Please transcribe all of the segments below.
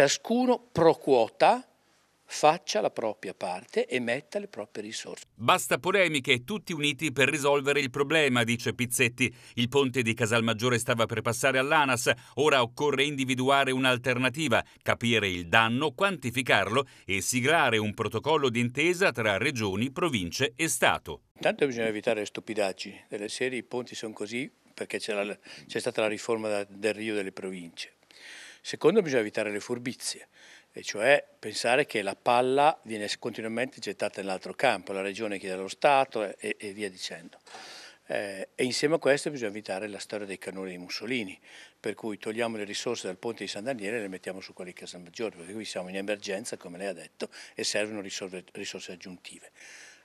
Ciascuno pro quota faccia la propria parte e metta le proprie risorse. Basta polemiche tutti uniti per risolvere il problema, dice Pizzetti. Il ponte di Casalmaggiore stava per passare all'ANAS, ora occorre individuare un'alternativa, capire il danno, quantificarlo e siglare un protocollo d'intesa tra regioni, province e Stato. Intanto bisogna evitare stupidaggi, delle serie i ponti sono così perché c'è, la, c'è stata la riforma del Rio delle province Secondo bisogna evitare le furbizie, e cioè pensare che la palla viene continuamente gettata nell'altro campo, la regione chiede allo Stato e, e via dicendo. Eh, e insieme a questo bisogna evitare la storia dei cannoni di Mussolini, per cui togliamo le risorse dal ponte di San Daniele e le mettiamo su quelli di Maggiore, perché qui siamo in emergenza, come lei ha detto, e servono risorse, risorse aggiuntive.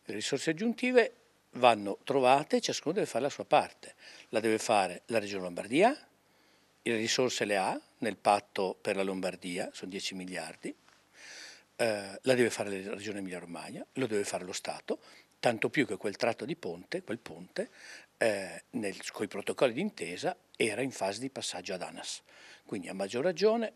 Le risorse aggiuntive vanno trovate, e ciascuno deve fare la sua parte. La deve fare la Regione Lombardia, le risorse le ha nel patto per la Lombardia, sono 10 miliardi, eh, la deve fare la Regione Emilia-Romagna, lo deve fare lo Stato, tanto più che quel tratto di ponte, quel ponte, eh, con i protocolli d'intesa, era in fase di passaggio ad ANAS. Quindi a maggior ragione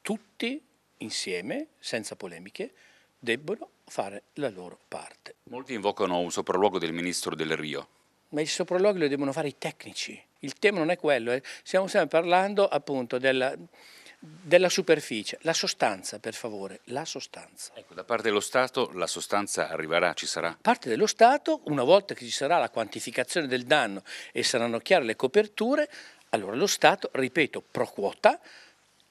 tutti insieme, senza polemiche, debbono fare la loro parte. Molti invocano un sopralluogo del ministro Del Rio. Ma i sopralluoghi lo devono fare i tecnici il tema non è quello, eh. stiamo sempre parlando appunto della, della superficie, la sostanza per favore, la sostanza. Ecco, da parte dello Stato la sostanza arriverà, ci sarà? Da parte dello Stato, una volta che ci sarà la quantificazione del danno e saranno chiare le coperture, allora lo Stato, ripeto, pro quota,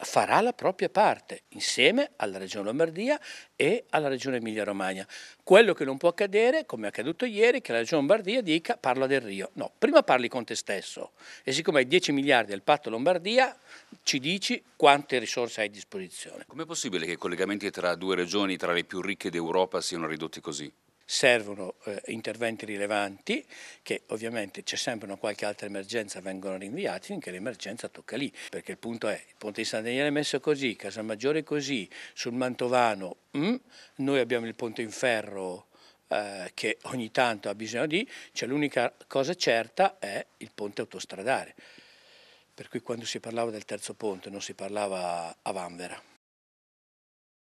farà la propria parte insieme alla Regione Lombardia e alla Regione Emilia-Romagna. Quello che non può accadere, come è accaduto ieri, che la Regione Lombardia dica parla del Rio. No, prima parli con te stesso e siccome hai 10 miliardi al patto Lombardia ci dici quante risorse hai a disposizione. Com'è possibile che i collegamenti tra due regioni, tra le più ricche d'Europa, siano ridotti così? servono eh, interventi rilevanti che ovviamente c'è sempre una qualche altra emergenza, vengono rinviati finché l'emergenza tocca lì, perché il punto è, il ponte di San Daniele è messo così, Casalmaggiore così, sul Mantovano, mm, noi abbiamo il ponte in ferro eh, che ogni tanto ha bisogno di, cioè l'unica cosa certa è il ponte autostradale. Per cui quando si parlava del terzo ponte non si parlava a Vanvera.